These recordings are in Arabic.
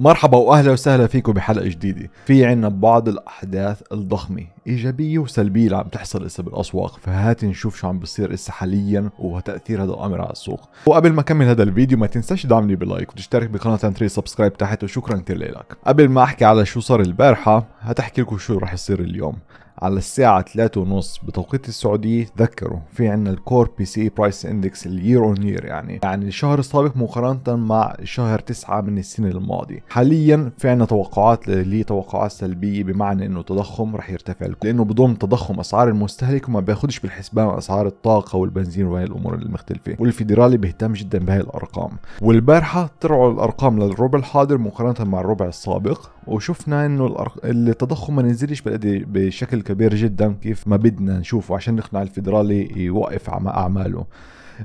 مرحبا واهلا وسهلا فيكم بحلقه جديده في عنا بعض الاحداث الضخمه ايجابيه وسلبيه اللي عم تحصل اسا بالاسواق فهات نشوف شو عم بصير اسا حاليا وتاثير هذا الامر على السوق وقبل ما اكمل هذا الفيديو ما تنساش تدعمني بلايك وتشترك بقناه تنتري سبسكرايب تحت وشكرا كثير لك قبل ما احكي على شو صار البارحه هتحكي لكم شو رح يصير اليوم على الساعة 3:30 بتوقيت السعودية تذكروا في عنا الكور بي سي برايس اندكس اليير اون يير يعني يعني الشهر السابق مقارنة مع شهر 9 من السنة الماضية حاليا في عنا توقعات اللي توقعات سلبية بمعنى انه التضخم رح يرتفع لانه بضم تضخم اسعار المستهلك وما بياخدش بالحسبان اسعار الطاقة والبنزين وهي الامور المختلفة والفيدرالي بيهتم جدا بهي الارقام والبارحة طلعوا الارقام للربع الحاضر مقارنة مع الربع السابق وشفنا انه التضخم ما نزلش إيه، بشكل كبير جدا كيف ما بدنا نشوفه عشان نقنع الفدرالي يوقف اعماله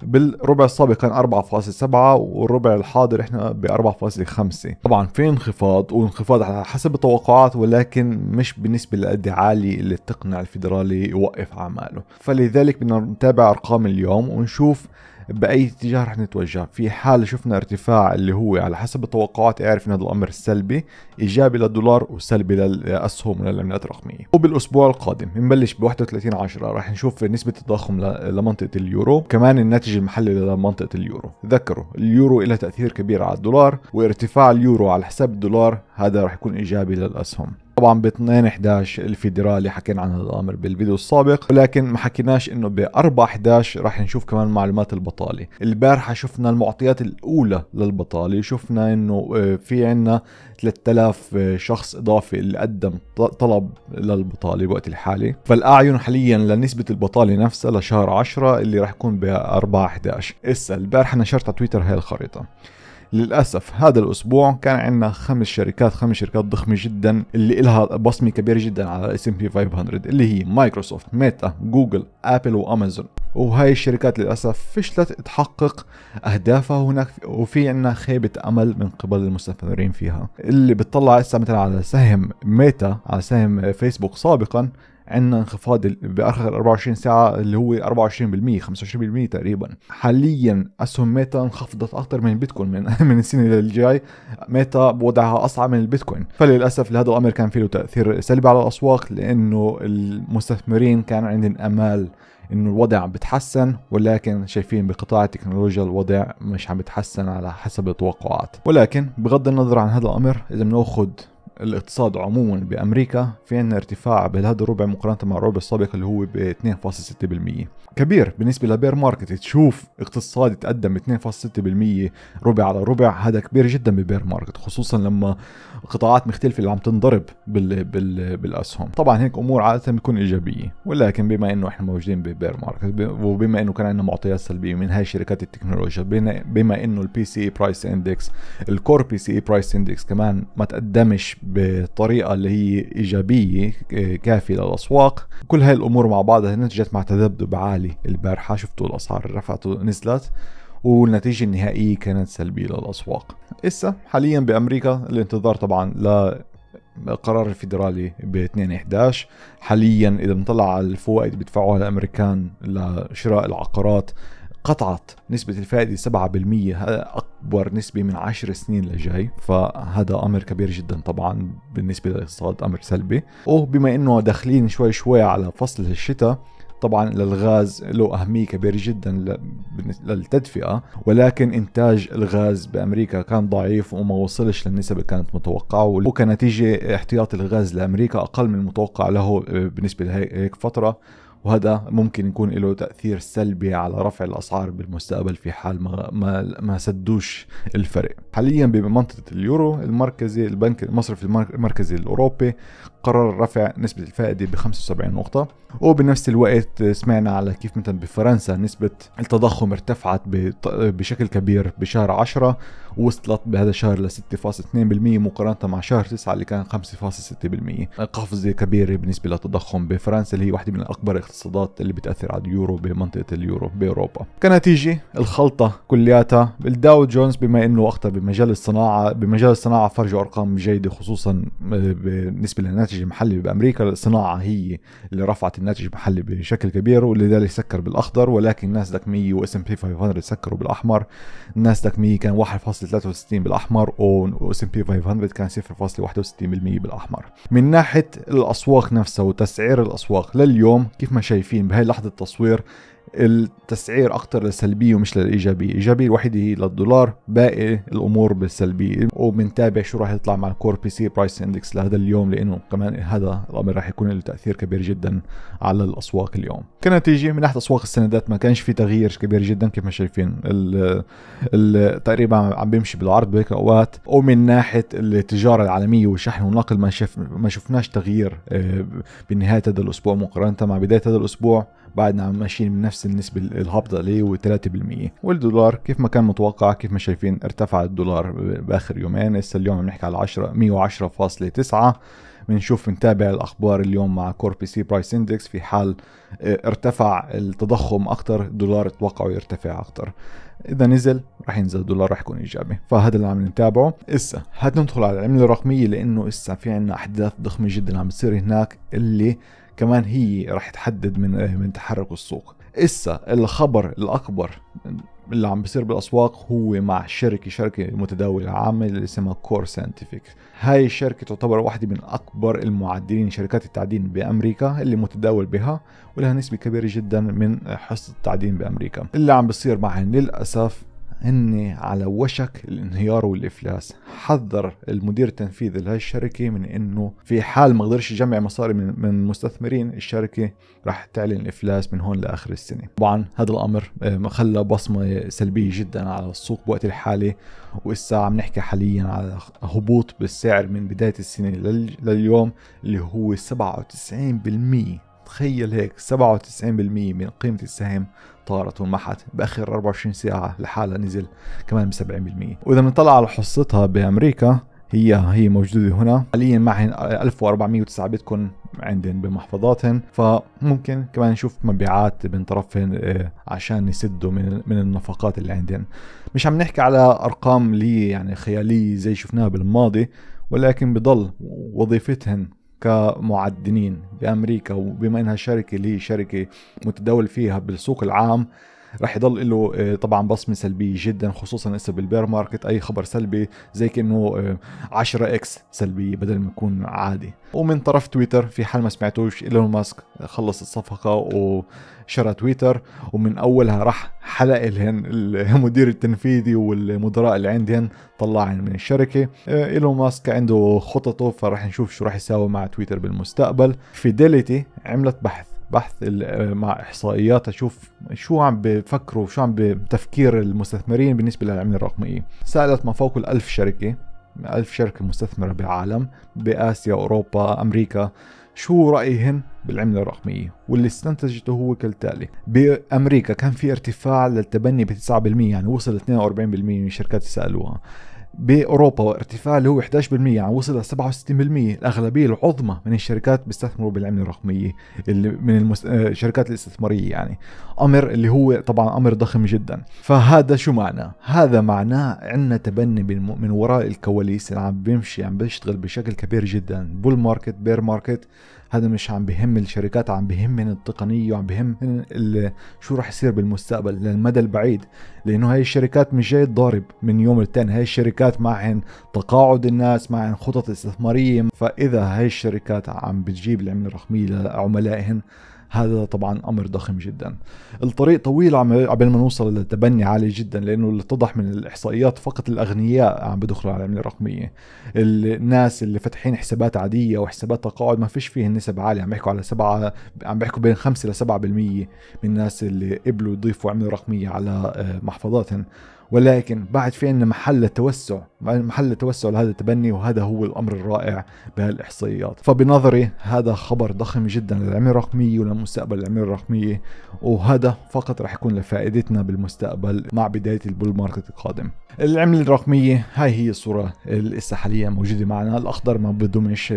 بالربع السابق كان 4.7 والربع الحاضر احنا ب 4.5 طبعا في انخفاض وانخفاض على حسب التوقعات ولكن مش بالنسبه لقد عالي اللي تقنع الفيدرالي يوقف اعماله فلذلك بدنا نتابع ارقام اليوم ونشوف باي اتجاه رح نتوجه في حال شفنا ارتفاع اللي هو على حسب التوقعات اعرف ان هذا الامر سلبي ايجابي للدولار وسلبي للاسهم وللعملات الرقميه وبالاسبوع القادم بنبلش ب 31 10 رح نشوف نسبه التضخم لمنطقه اليورو كمان الناتج المحلي لمنطقه اليورو تذكروا اليورو له تاثير كبير على الدولار وارتفاع اليورو على حساب الدولار هذا رح يكون ايجابي للاسهم طبعا ب 2 11 الفيدرالي حكينا عن هذا الامر بالفيديو السابق ولكن ما حكيناش انه ب 4 11 راح نشوف كمان معلومات البطاله البارحه شفنا المعطيات الاولى للبطاله شفنا انه آه، في عندنا 3000 شخص اضافي اللي قدم طلب للبطاله بوقت الحالي فالاعين حاليا لنسبه البطاله نفسها لشهر 10 اللي راح يكون ب 4 11 اسا البارحه نشرت على تويتر هاي الخريطه للأسف هذا الأسبوع كان عندنا خمس شركات خمس شركات ضخمة جدا اللي لها بصمة كبيرة جدا على الاس ام بي 500 اللي هي مايكروسوفت ميتا جوجل ابل وامازون وهاي الشركات للأسف فشلت تحقق أهدافها هناك وفي عندنا خيبة أمل من قبل المستثمرين فيها اللي بتطلع هسه مثلا على سهم ميتا على سهم فيسبوك سابقا عندنا انخفاض باخر 24 ساعه اللي هو 24% 25% تقريبا حاليا اسهم ميتا انخفضت اكثر من البيتكوين من من السنه الجاي ميتا بوضعها اصعب من البيتكوين فللاسف لهذا الامر كان فيه له تاثير سلبي على الاسواق لانه المستثمرين كان عندهم امال انه الوضع عم بتحسن ولكن شايفين بقطاع التكنولوجيا الوضع مش عم بتحسن على حسب التوقعات ولكن بغض النظر عن هذا الامر اذا بناخذ الاقتصاد عموما بأمريكا في عندنا ارتفاع بهذا الربع مقارنة مع الربع السابق اللي هو ب 2.6% كبير بالنسبة لبير ماركت تشوف اقتصاد يتقدم ب 2.6% ربع على ربع هذا كبير جدا ببير ماركت خصوصا لما قطاعات مختلفة اللي عم تنضرب بال بال بالأسهم طبعا هيك أمور عادة بتكون إيجابية ولكن بما أنه إحنا موجودين ببير ماركت وبما أنه كان عندنا معطيات سلبية من هاي شركات التكنولوجيا بما أنه البي سي اي برايس اندكس الكور بي سي اي برايس اندكس كمان ما تقدمش بطريقه اللي هي ايجابيه كافيه للاسواق كل هاي الامور مع بعضها نتجت مع تذبذب عالي البارحه شفتوا الاسعار رفعت ونزلت والنتيجة النهائية كانت سلبية للأسواق إسا حاليا بأمريكا الانتظار طبعا قرار الفيدرالي ب 2/11 حاليا إذا بنطلع على الفوائد اللي بيدفعوها الأمريكان لشراء العقارات قطعت نسبة الفائدة 7% هذا اكبر نسبه من عشر سنين لجاي فهذا امر كبير جدا طبعا بالنسبه للاقتصاد امر سلبي وبما انه داخلين شوي شوي على فصل الشتاء طبعا الغاز له أهمية كبيرة جدا للتدفئة ولكن إنتاج الغاز بأمريكا كان ضعيف وما وصلش للنسب اللي كانت متوقعة وكنتيجة احتياط الغاز لأمريكا أقل من المتوقع له آه، بالنسبة لهيك فترة وهذا ممكن يكون له تاثير سلبي على رفع الاسعار بالمستقبل في حال ما ما, ما سدوش الفرق حاليا بمنطقه اليورو المركزي البنك المصرف المركزي الاوروبي قرر رفع نسبه الفائده ب 75 نقطه وبنفس الوقت سمعنا على كيف مثلا بفرنسا نسبه التضخم ارتفعت بشكل كبير بشهر 10 وصلت بهذا الشهر ل 6.2% مقارنة مع شهر 9 اللي كان 5.6% قفزة كبيرة بالنسبة للتضخم بفرنسا اللي هي واحدة من أكبر الاقتصادات اللي بتأثر على اليورو بمنطقة اليورو بأوروبا كنتيجة الخلطة كلياتها الداو جونز بما انه اخطر بمجال الصناعه بمجال الصناعه فرجوا ارقام جيده خصوصا آه، بالنسبه للناتج المحلي بامريكا الصناعه هي اللي رفعت الناتج المحلي بشكل كبير ولذلك سكر بالاخضر ولكن ناسداك 100 واس ام بي 500 سكروا بالاحمر ناسداك 100 كان 1.6 0.63 بالاحمر واس ام بي 500 كان 0.61% بالاحمر من ناحيه الاسواق نفسها وتسعير الاسواق لليوم كيف ما شايفين بهي لحظه التصوير التسعير اكثر للسلبيه ومش للايجابيه، الايجابيه الوحيده هي للدولار، باقي الامور بالسلبيه وبنتابع شو راح يطلع مع الكور بي سي برايس اندكس لهذا اليوم لانه كمان هذا الامر راح يكون له تاثير كبير جدا على الاسواق اليوم. كنتيجه من ناحيه اسواق السندات ما كانش في تغيير كبير جدا كيف ما شايفين ال ال تقريبا عم بيمشي بالعرض بهيك اوقات ومن ناحيه التجاره العالميه والشحن والنقل ما شف ما شفناش تغيير آه، بنهايه هذا الاسبوع مقارنه مع بدايه هذا الاسبوع بعدنا عم ماشيين بنفس النسبه الهابطه اللي و3% والدولار كيف ما كان متوقع كيف ما شايفين ارتفع الدولار باخر يومين هسه اليوم عم نحكي على 10 110.9 بنشوف نتابع الاخبار اليوم مع كور بي سي برايس اندكس في حال آه، ارتفع التضخم اكثر الدولار اتوقعوا يرتفع اكثر اذا نزل راح ينزل الدولار راح يكون ايجابي فهذا اللي عم نتابعه هات ندخل على العمله الرقميه لانه اسا في عندنا احداث ضخمه جدا عم بتصير هناك اللي كمان هي راح تحدد من من تحرك السوق إسا الخبر الأكبر اللي عم بيصير بالاسواق هو مع شركه شركه متداوله عامه اللي اسمها كور ساينتفيك هاي الشركه تعتبر واحده من اكبر المعدلين شركات التعدين بامريكا اللي متداول بها ولها نسبه كبيره جدا من حصه التعدين بامريكا اللي عم بيصير معهم للاسف هن على وشك الانهيار والافلاس حذر المدير التنفيذي لهالشركه من انه في حال ما قدرش يجمع مصاري من من الشركه راح تعلن الافلاس من هون لاخر السنه طبعا هذا الامر آه، خلى بصمه سلبيه جدا على السوق بوقت الحالي والساعة عم نحكي حاليا على هبوط بالسعر من بدايه السنه لليوم اللي هو 97% تخيل هيك 97% من قيمة السهم طارت ومحت باخر 24 ساعة لحالها نزل كمان ب 70% واذا بنطلع على حصتها بامريكا هي هي موجودة هنا حاليا معهن 1409 بيتكوين عندهم بمحفظاتهم فممكن كمان نشوف مبيعات من طرفهم آه، عشان يسدوا من من النفقات اللي عندهم مش عم نحكي على ارقام لي يعني خياليه زي شفناها بالماضي ولكن بضل وظيفتهم كمعدنين بامريكا وبما انها شركه اللي هي شركه متداول فيها بالسوق العام رح يضل له آه، طبعا بصمه سلبيه جدا خصوصا هسه بالبير ماركت اي خبر سلبي زي كانه 10 آه، اكس سلبيه بدل ما يكون عادي ومن طرف تويتر في حال ما سمعتوش ايلون ماسك خلص الصفقه وشرى تويتر ومن اولها راح حلق لهن المدير التنفيذي والمدراء اللي عندهن طلع من الشركه آه، ايلون ماسك عنده خططه فراح نشوف شو راح يساوي مع تويتر بالمستقبل فيديليتي عملت بحث بحث مع احصائيات اشوف شو عم بفكروا شو عم بتفكير المستثمرين بالنسبه للعمله الرقميه سالت ما فوق الألف شركه ألف شركة مستثمرة بالعالم بآسيا أوروبا أمريكا شو رأيهم بالعملة الرقمية واللي استنتجته هو كالتالي بأمريكا كان في ارتفاع للتبني ب 9% يعني وصل 42% من الشركات اللي سألوها باوروبا وارتفاع اللي يعني هو 11% عم وصل ل 67% الاغلبيه العظمى من الشركات بيستثمروا بالعمله الرقميه اللي من المس... الشركات آه، الاستثماريه يعني امر اللي هو طبعا امر ضخم جدا فهذا شو معناه هذا معناه عندنا تبني من وراء الكواليس اللي يعني عم بيمشي عم يعني بيشتغل بشكل كبير جدا بول ماركت بير ماركت هذا مش عم بهم الشركات عم بهم التقنيه وعم بهم شو رح يصير بالمستقبل للمدى البعيد لانه هاي الشركات مش جاي تضارب من يوم للتاني هاي الشركات معهن تقاعد الناس معهن خطط استثماريه فاذا هاي الشركات عم بتجيب العمله الرقميه لعملائهن هذا طبعا امر ضخم جدا الطريق طويل عبين ما نوصل لتبني عالي جدا لانه اللي اتضح من الاحصائيات فقط الاغنياء عم بدخلوا على العمله الرقميه الناس اللي فاتحين حسابات عاديه وحسابات تقاعد ما فيش فيه نسب عاليه عم بيحكوا على سبعة عم بيحكوا بين 5 ل 7% من الناس اللي قبلوا يضيفوا عمله رقميه على آه، محفظاتهم ولكن بعد في عندنا محل توسع محل توسع لهذا التبني وهذا هو الأمر الرائع بهالإحصائيات فبنظري هذا خبر ضخم جدا للعملة الرقمية ولمستقبل العملة الرقمية وهذا فقط رح يكون لفائدتنا بالمستقبل مع بداية البول ماركت القادم العملة الرقمية هاي هي الصورة اللي حاليا موجودة معنا الأخضر ما بدمش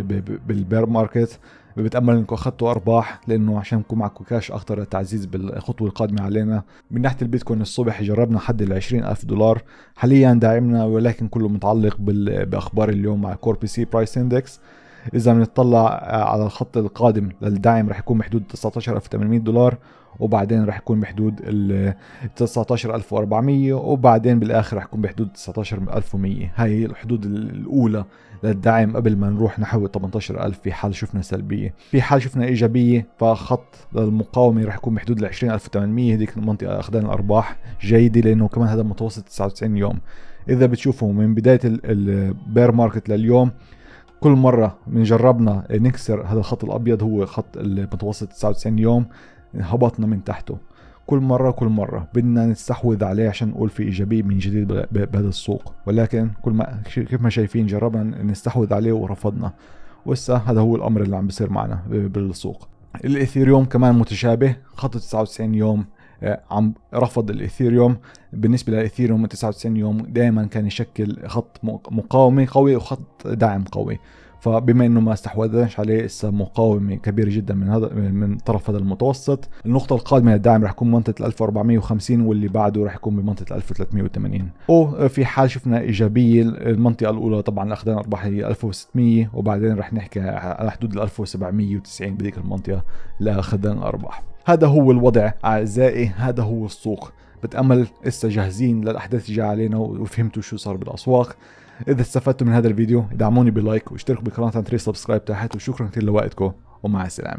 بالبير ماركت وبتامل انكم اخذتوا ارباح لانه عشان يكون معكم كاش اكثر للتعزيز بالخطوه القادمه علينا من ناحيه البيتكوين الصبح جربنا حد ال ألف دولار حاليا داعمنا ولكن كله متعلق باخبار اليوم مع كور بي سي برايس اندكس اذا بنطلع آه، على الخط القادم للدعم رح يكون بحدود 19800 دولار وبعدين رح يكون بحدود ال 19400 وبعدين بالاخر رح يكون بحدود 19100 هاي الحدود الاولى للدعم قبل ما نروح نحو 18000 في حال شفنا سلبيه في حال شفنا ايجابيه فخط للمقاومه رح يكون بحدود ال 20800 هذيك المنطقه اخذنا الارباح جيده لانه كمان هذا متوسط 99 يوم اذا بتشوفوا من بدايه البير ماركت لليوم كل مرة من جربنا نكسر هذا الخط الأبيض هو خط المتوسط 99 يوم هبطنا من تحته كل مرة كل مرة بدنا نستحوذ عليه عشان نقول في إيجابية من جديد بهذا السوق ولكن كل ما كيف ما شايفين جربنا نستحوذ عليه ورفضنا وهسه هذا هو الأمر اللي عم بيصير معنا بالسوق الإثيريوم كمان متشابه خط 99 يوم آه، عم رفض الاثيريوم بالنسبه للاثيريوم 99 يوم دائما كان يشكل خط مقاومه قوي وخط دعم قوي فبما انه ما استحوذناش عليه لسه مقاومه كبيره جدا من هذا من طرف هذا المتوسط النقطه القادمه للدعم رح يكون منطقه 1450 واللي بعده رح يكون بمنطقه 1380 او في حال شفنا ايجابيه المنطقه الاولى طبعا ارباح هي 1600 وبعدين رح نحكي على حدود 1790 بذيك المنطقه لاخذنا الارباح هذا هو الوضع اعزائي هذا هو السوق بتامل لسه جاهزين للاحداث اللي جايه علينا وفهمتوا شو صار بالاسواق اذا استفدتوا من هذا الفيديو دعموني بلايك واشتركوا بقناه عن سبسكرايب تحت وشكرا كثير لوقتكم ومع السلامه